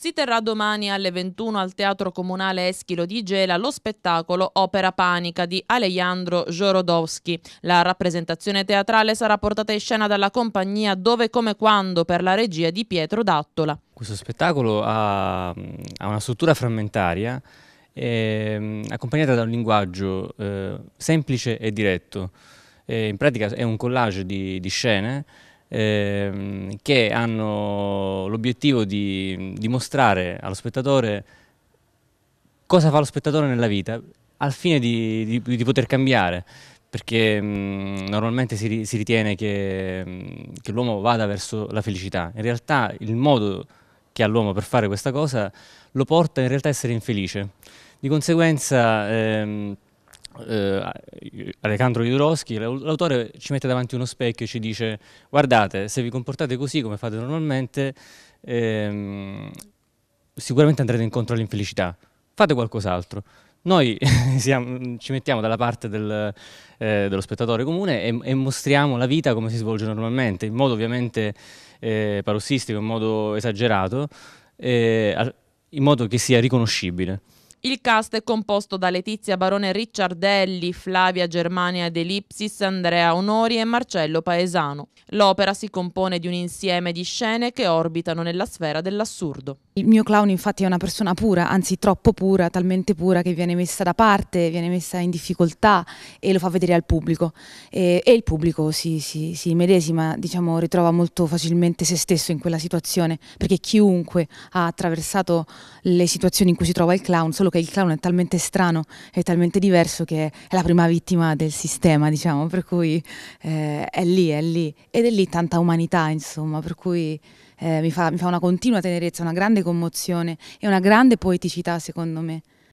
Si terrà domani alle 21 al Teatro Comunale Eschilo di Gela lo spettacolo Opera Panica di Alejandro Jorodowski. La rappresentazione teatrale sarà portata in scena dalla compagnia Dove come quando per la regia di Pietro Dattola. Questo spettacolo ha, ha una struttura frammentaria eh, accompagnata da un linguaggio eh, semplice e diretto. Eh, in pratica è un collage di, di scene ehm, che hanno l'obiettivo di, di mostrare allo spettatore cosa fa lo spettatore nella vita al fine di, di, di poter cambiare perché mh, mm, normalmente si, si, ritiene che, mm, che l'uomo vada verso la felicità in realtà il modo che ha l'uomo per fare questa cosa lo porta in realtà a essere infelice di conseguenza ehm, eh, Alejandro Jodorowsky, l'autore ci mette davanti uno specchio e ci dice guardate, se vi comportate così come fate normalmente, ehm, sicuramente andrete incontro all'infelicità, fate qualcos'altro. Noi siamo, ci mettiamo dalla parte del, eh, dello spettatore comune e, e, mostriamo la vita come si svolge normalmente, in modo ovviamente eh, parossistico, in modo esagerato, eh, in modo che sia riconoscibile. Il cast è composto da Letizia Barone Ricciardelli, Flavia Germania De Lipsis, Andrea Onori e Marcello Paesano. L'opera si compone di un insieme di scene che orbitano nella sfera dell'assurdo. Il mio clown infatti è una persona pura, anzi troppo pura, talmente pura che viene messa da parte, viene messa in difficoltà e lo fa vedere al pubblico. E, e il pubblico si, si, si medesima, diciamo, ritrova molto facilmente se stesso in quella situazione, perché chiunque ha attraversato le situazioni in cui si trova il clown, solo solo che il clown è talmente strano e talmente diverso che è la prima vittima del sistema, diciamo, per cui eh, è lì, è lì. Ed è lì tanta umanità, insomma, per cui eh, mi, fa, mi fa una continua tenerezza, una grande commozione e una grande poeticità, secondo me.